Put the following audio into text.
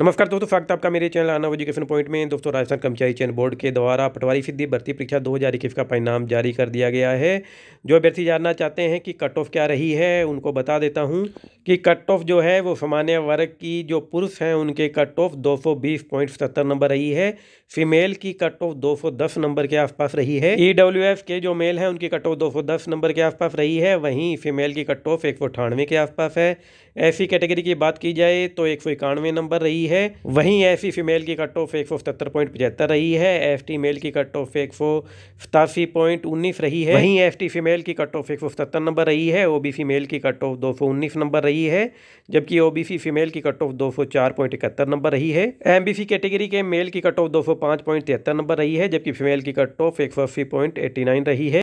नमस्कार दोस्तों स्वागत आपका मेरे चैनल आना एजुकेशन पॉइंट में दोस्तों राजस्थान कर्मचारी चयन बोर्ड के द्वारा पटवारी सिद्धि भर्ती परीक्षा दो हज़ार इक्कीस का परिणाम जारी कर दिया गया है जो अभ्यर्थी जानना चाहते हैं कि कट ऑफ क्या रही है उनको बता देता हूं कि कट ऑफ जो है वो सामान्य वर्ग की जो पुरुष हैं उनके कट ऑफ दो सौ बीस पॉइंट सतर नंबर रही है फीमेल की कट ऑफ दो सौ दस नंबर के आसपास रही है ई डब्ल्यू एफ के जो मेल हैं उनकी कट ऑफ दो सौ दस नंबर के आसपास रही है वहीं फीमेल की कट ऑफ एक सौ अठानवे के आसपास है ऐसी कैटेगरी की बात की जाए तो एक सौ इक्यानवे नंबर रही है वहीं ऐसी फीमेल की कट ऑफ एक सौ सतर पॉइंट पचहत्तर रही है एस टी मेल की कट ऑफ एक सौ सतासी पॉइंट उन्नीस रही है वहीं एस टी फीमेल की कट ऑफ एक सौ सत्तर नंबर रही है ओ बी फीमेल की कट ऑफ दो सौ उन्नीस नंबर रही रही है जबकि ओबीसी फीमेल की कट ऑफ दो सौ चार पॉइंट इकहत्तर नंबर रही है एमबीसी कैटेगरी के मेल की कट ऑफ दो सौ पाँच पॉइंट तिहत्तर नंबर रही है जबकि फीमेल की कट ऑफ एक सौ अस्सी पॉइंट एटी नाइन रही है